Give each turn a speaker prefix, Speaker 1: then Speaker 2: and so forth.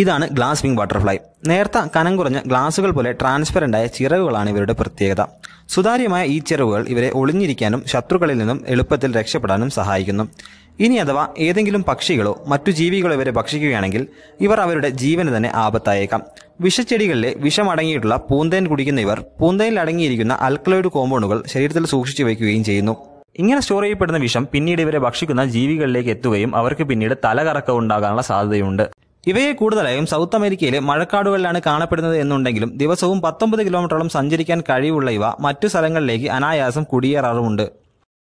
Speaker 1: ഇതാണ് glass wing butterfly നേർത്ത കനം കുറഞ്ഞ ഗ്ലാസുകൾ പോലെ ട്രാൻസ്പെറൻ്റായ ചിറകുകളാണ് ഇവരുടെ പ്രത്യേകത സുതാര്യമായ ഈ ചിറകുകൾ ഇവരെ ഒളിഞ്ഞിരിക്കാനും ശത്രുക്കളിൽ നിന്നും എളുപ്പത്തിൽ രക്ഷപ്പെടാനും സഹായിക്കുന്നു ഇനി അഥവാ ഏതെങ്കിലും പക്ഷികളോ മറ്റു ജീവികളോ ഇവരെ ഭക്ഷിക്കുകയാണെങ്കിൽ ഇവർ അവരുടെ ജീവന് തന്നെ ആപത്തായേക്കാം വിഷച്ചെടികളിലെ വിഷമടങ്ങിയിട്ടുള്ള പൂന്തേൻ കുടിക്കുന്ന ഇവർ പൂന്തേനിൽ അടങ്ങിയിരിക്കുന്ന അൽക്ലോയിഡ് കോമ്പൗണ്ടുകൾ ശരീരത്തിൽ സൂക്ഷിച്ചു വയ്ക്കുകയും ചെയ്യുന്നു ഇങ്ങനെ സ്റ്റോർ ചെയ്യപ്പെടുന്ന വിഷം പിന്നീട് ഇവരെ ഭക്ഷിക്കുന്ന ജീവികളിലേക്ക് എത്തുകയും അവർക്ക് പിന്നീട് തലകറക്കം ഉണ്ടാകാനുള്ള സാധ്യതയുണ്ട് ഇവയെ കൂടുതലായും സൗത്ത് അമേരിക്കയിലെ മഴക്കാടുകളിലാണ് കാണപ്പെടുന്നത് എന്നുണ്ടെങ്കിലും ദിവസവും പത്തൊമ്പത് കിലോമീറ്ററോളം സഞ്ചരിക്കാൻ കഴിവുള്ള ഇവ മറ്റു സ്ഥലങ്ങളിലേക്ക് അനായാസം കുടിയേറാറുമുണ്ട്